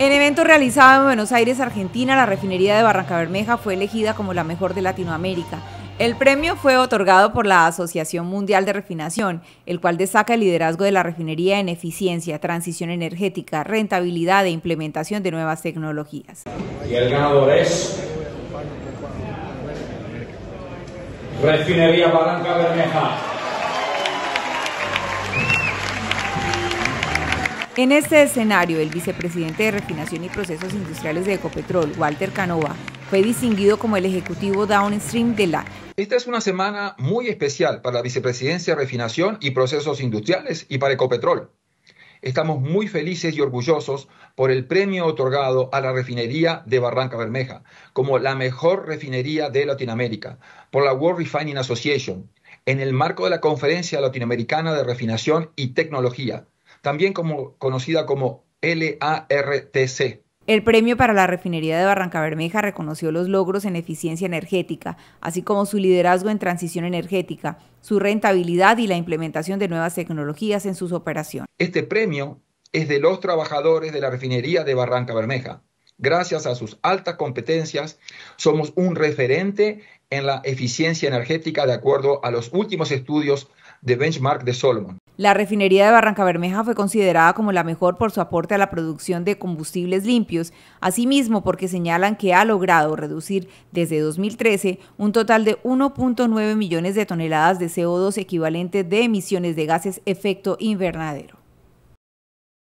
En evento realizado en Buenos Aires, Argentina, la refinería de Barranca Bermeja fue elegida como la mejor de Latinoamérica. El premio fue otorgado por la Asociación Mundial de Refinación, el cual destaca el liderazgo de la refinería en eficiencia, transición energética, rentabilidad e implementación de nuevas tecnologías. Y el ganador es Refinería Barranca En este escenario, el vicepresidente de Refinación y Procesos Industriales de Ecopetrol, Walter Canova, fue distinguido como el ejecutivo downstream de la... Esta es una semana muy especial para la Vicepresidencia de Refinación y Procesos Industriales y para Ecopetrol. Estamos muy felices y orgullosos por el premio otorgado a la refinería de Barranca Bermeja como la mejor refinería de Latinoamérica por la World Refining Association en el marco de la Conferencia Latinoamericana de Refinación y Tecnología, también como, conocida como LARTC. El premio para la refinería de Barranca Bermeja reconoció los logros en eficiencia energética, así como su liderazgo en transición energética, su rentabilidad y la implementación de nuevas tecnologías en sus operaciones. Este premio es de los trabajadores de la refinería de Barranca Bermeja. Gracias a sus altas competencias, somos un referente en la eficiencia energética de acuerdo a los últimos estudios de benchmark de Solomon. La refinería de Barranca Bermeja fue considerada como la mejor por su aporte a la producción de combustibles limpios, asimismo porque señalan que ha logrado reducir desde 2013 un total de 1.9 millones de toneladas de CO2 equivalente de emisiones de gases efecto invernadero.